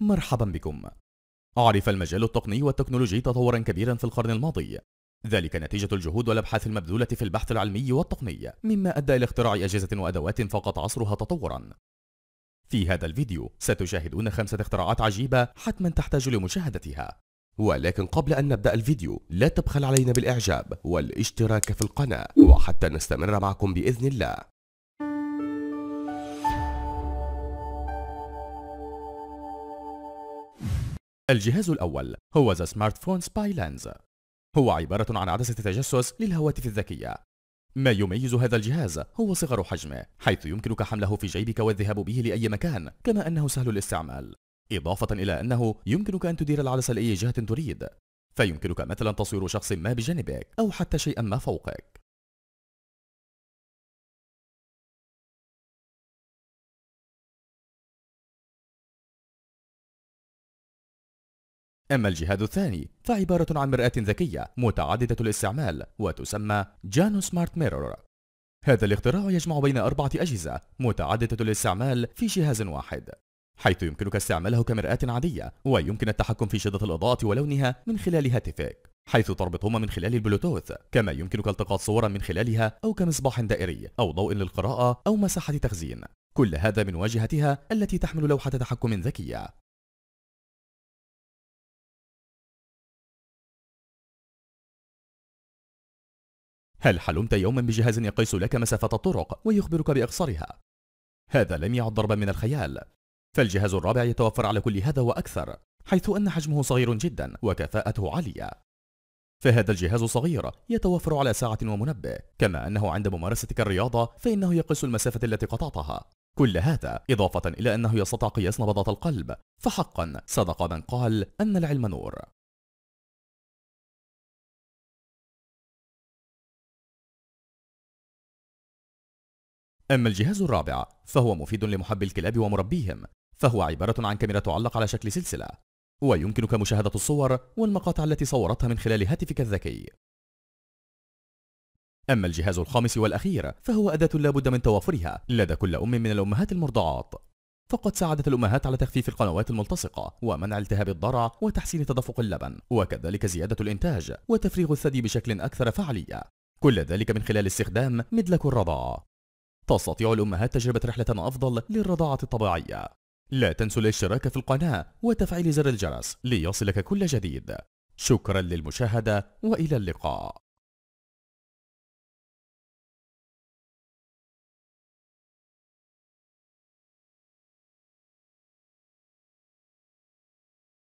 مرحبا بكم عرف المجال التقني والتكنولوجي تطورا كبيرا في القرن الماضي ذلك نتيجة الجهود والأبحاث المبذولة في البحث العلمي والتقني مما أدى إلى اختراع أجهزة وأدوات فقط عصرها تطورا في هذا الفيديو ستشاهدون خمسة اختراعات عجيبة حتما تحتاج لمشاهدتها ولكن قبل أن نبدأ الفيديو لا تبخل علينا بالإعجاب والاشتراك في القناة وحتى نستمر معكم بإذن الله الجهاز الأول هو ذا سمارت فون سباي لانز هو عبارة عن عدسة تجسس للهواتف الذكية ما يميز هذا الجهاز هو صغر حجمه حيث يمكنك حمله في جيبك والذهاب به لأي مكان كما أنه سهل الاستعمال إضافة إلى أنه يمكنك أن تدير العدسة لأي جهة تريد فيمكنك مثلا تصوير شخص ما بجانبك أو حتى شيئا ما فوقك أما الجهاد الثاني فعبارة عن مرآة ذكية متعددة الاستعمال وتسمى جانو سمارت ميرور هذا الاختراع يجمع بين أربعة أجهزة متعددة الاستعمال في جهاز واحد حيث يمكنك استعماله كمرآة عادية ويمكن التحكم في شدة الإضاءة ولونها من خلال هاتفك حيث تربطهما من خلال البلوتوث كما يمكنك التقاط صورا من خلالها أو كمصباح دائري أو ضوء للقراءة أو مساحة تخزين كل هذا من واجهتها التي تحمل لوحة تحكم ذكية هل حلمت يوما بجهاز يقيس لك مسافة الطرق ويخبرك بأقصرها؟ هذا لم يعد ضربا من الخيال فالجهاز الرابع يتوفر على كل هذا وأكثر حيث أن حجمه صغير جدا وكفاءته عالية فهذا الجهاز صغير يتوفر على ساعة ومنبه كما أنه عند ممارستك الرياضة فإنه يقيس المسافة التي قطعتها كل هذا إضافة إلى أنه يستطيع قياس نبضات القلب فحقا صدق من قال أن العلم نور أما الجهاز الرابع فهو مفيد لمحبي الكلاب ومربيهم فهو عبارة عن كاميرا تعلق على شكل سلسلة ويمكنك مشاهدة الصور والمقاطع التي صورتها من خلال هاتفك الذكي أما الجهاز الخامس والأخير فهو أداة لا بد من توافرها لدى كل أم من الأمهات المرضعات فقد ساعدت الأمهات على تخفيف القنوات الملتصقة ومنع التهاب الضرع وتحسين تدفق اللبن وكذلك زيادة الإنتاج وتفريغ الثدي بشكل أكثر فعالية كل ذلك من خلال استخدام مدلك الرضاعة تستطيع الأمهات تجربة رحلة أفضل للرضاعة الطبيعية لا تنسوا الاشتراك في القناة وتفعيل زر الجرس ليصلك كل جديد شكرا للمشاهدة وإلى اللقاء